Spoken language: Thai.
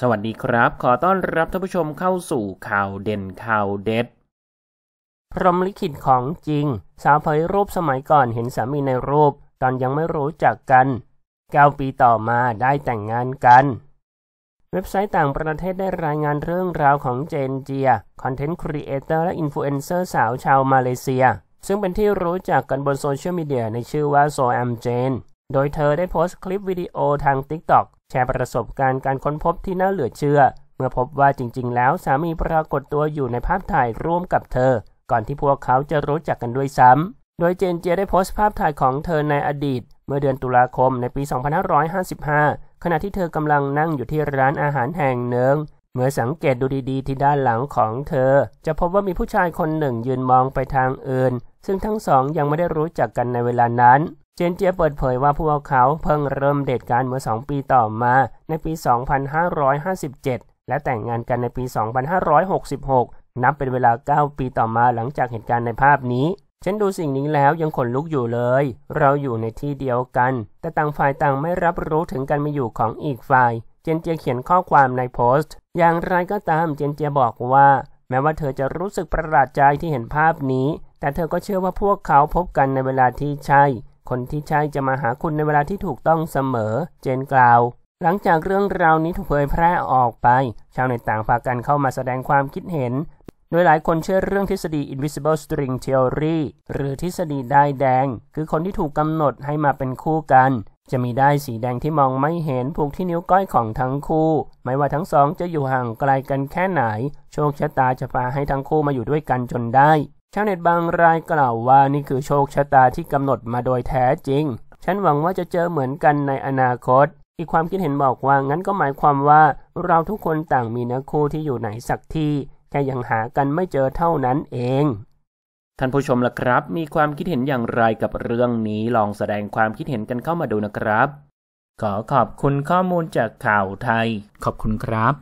สวัสดีครับ ขอต้อนรับท่านผู้ชมเข้าสู่ข่าวเด่น ข่าวเด็ด พรหมลิขิตของจริง สาวเผยรูปสมัยก่อนเห็นสามีในรูป ตอนยังไม่รู้จักกันเก้าปีต่อมาได้แต่งงานกัน เว็บไซต์ต่างประเทศได้รายงานเรื่องราวของเจนเจีย คอนเทนต์ครีเอเตอร์และอินฟลูเอนเซอร์สาวชาวมาเลเซีย ซึ่งเป็นที่รู้จักกันบนโซเชียลมีเดียในชื่อว่าโซแอมเจนโดยเธอได้โพสต์คลิปวิดีโอทาง TikTok แชร์ประสบการณ์การค้นพบที่น่าเหลือเชื่อ เมื่อพบว่าจริง ๆ แล้วสามีปรากฏตัวอยู่ในภาพถ่ายร่วมกับเธอก่อนที่พวกเขาจะรู้จักกันด้วยซ้ำ โดยเจนเจได้โพสต์ภาพถ่ายของเธอในอดีต เมื่อเดือนตุลาคมในปี 2555 ขณะที่เธอกำลังนั่งอยู่ที่ร้านอาหารแห่งหนึ่งเมื่อสังเกตดูดี ๆ ที่ด้านหลังของเธอ จะพบว่ามีผู้ชายคนหนึ่ง ยืนมองไปทางอื่น ซึ่งทั้งสองยังไม่ได้รู้จักกันในเวลานั้นเจนเจียเปิดเผยว่าพวกเขาเพิ่งเริ่มเดทกันเมื่อ 2 ปีต่อมาในปี 2557 และแต่งงานกันในปี 2566 นับเป็นเวลา 9 ปีต่อมาหลังจากเหตุการณ์ในภาพนี้ ฉันดูสิ่งนี้แล้วยังขนลุกอยู่เลย เราอยู่ในที่เดียวกัน แต่ต่างฝ่ายต่างไม่รับรู้ถึงการมาอยู่ของอีกฝ่าย เจนเจียเขียนข้อความในโพสต์ อย่างไรก็ตาม เจนเจียบอกว่า แม้ว่าเธอจะรู้สึกประหลาดใจที่เห็นภาพนี้ แต่เธอก็เชื่อว่าพวกเขาพบกันในเวลาที่ใช่คนที่ใช่จะมาหาคุณในเวลาที่ถูกต้องเสมอ เจนกล่าว หลังจากเรื่องราวนี้ถูกเผยแพร่ออกไป ชาวเน็ตต่างพากันเข้ามาแสดงความคิดเห็น โดยหลายคนเชื่อเรื่องทฤษฎี invisible string theory หรือทฤษฎีด้ายแดง คือคนที่ถูกกำหนดให้มาเป็นคู่กัน จะมีด้ายสีแดงที่มองไม่เห็นผูกที่นิ้วก้อยของทั้งคู่ ไม่ว่าทั้งสองจะอยู่ห่างไกลกันแค่ไหน โชคชะตาจะพาให้ทั้งคู่มาอยู่ด้วยกันจนได้ชาวเน็ตบางรายกล่าวว่านี่คือโชคชะตาที่กำหนดมาโดยแท้จริง ฉันหวังว่าจะเจอเหมือนกันในอนาคต อีกความคิดเห็นบอกว่างั้นก็หมายความว่าเราทุกคนต่างมีนักคู่ที่อยู่ไหนสักที่แค่ยังหากันไม่เจอเท่านั้นเอง ท่านผู้ชมล่ะครับ มีความคิดเห็นอย่างไรกับเรื่องนี้ ลองแสดงความคิดเห็นกันเข้ามาดูนะครับ ขอขอบคุณข้อมูลจากข่าวไทย ขอบคุณครับ